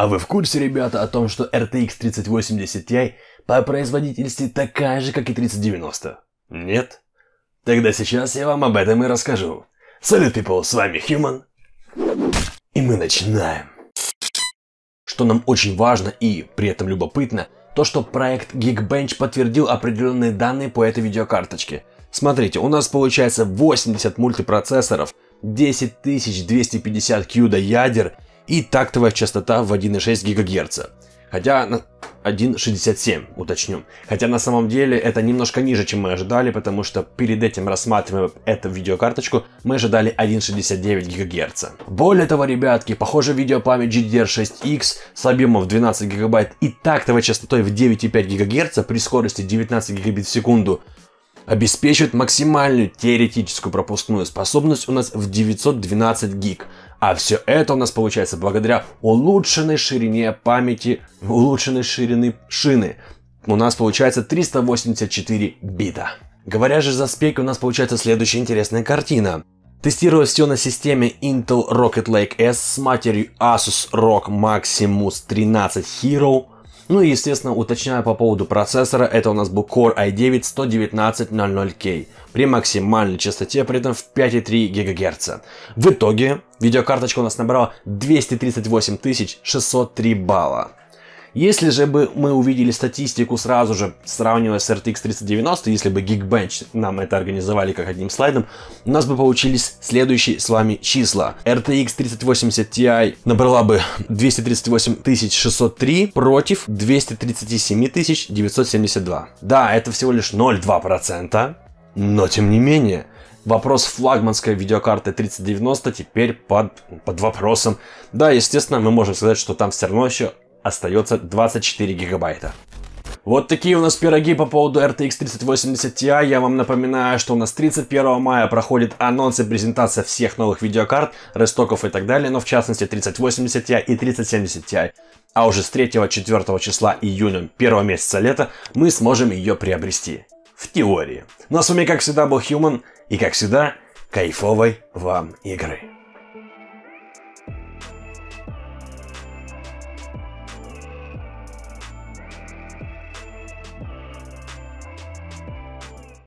А вы в курсе, ребята, о том, что RTX 3080 Ti по производительности такая же, как и 3090? Нет? Тогда сейчас я вам об этом и расскажу. Салют, people, с вами Human. И мы начинаем. Что нам очень важно и при этом любопытно, то что проект Geekbench подтвердил определенные данные по этой видеокарточке. Смотрите, у нас получается 80 мультипроцессоров, 10250 CUDA ядер и тактовая частота в 1,6 ГГц. Хотя 1.67, уточню. Хотя на самом деле это немножко ниже, чем мы ожидали, потому что перед этим, рассматривая эту видеокарточку, мы ожидали 1.69 ГГц. Более того, ребятки, похоже, видеопамять GDDR6X с объемом в 12 ГБ и тактовой частотой в 9,5 ГГц при скорости 19 Гбит в секунду обеспечивает максимальную теоретическую пропускную способность у нас в 912 ГБ. А все это у нас получается благодаря улучшенной ширине памяти, улучшенной ширины шины. У нас получается 384 бита. Говоря же за спеки, у нас получается следующая интересная картина. Тестируя все на системе Intel Rocket Lake S с матерью Asus ROG Maximus 13 Hero – ну и, естественно, уточняю по поводу процессора, это у нас был Core i9 11900K при максимальной частоте, при этом в 5,3 ГГц. В итоге видеокарточка у нас набрала 238 603 балла. Если же бы мы увидели статистику сразу же, сравнивая с RTX 3090, если бы Geekbench нам это организовали как одним слайдом, у нас бы получились следующие с вами числа. RTX 3080 Ti набрала бы 238 603 против 237 972. Да, это всего лишь 0,2%, но тем не менее, вопрос флагманской видеокарты 3090 теперь под, под вопросом. Да, естественно, мы можем сказать, что там все равно еще остается 24 гигабайта. Вот такие у нас пироги по поводу RTX 3080 Ti. Я вам напоминаю, что у нас 31 мая проходит анонс и презентация всех новых видеокарт, рестоков и так далее, но в частности 3080 Ti и 3070 Ti. А уже с 3-4 числа июня, первого месяца лета, мы сможем ее приобрести. В теории. Ну а с вами, как всегда, был Human, и как всегда, кайфовой вам игры.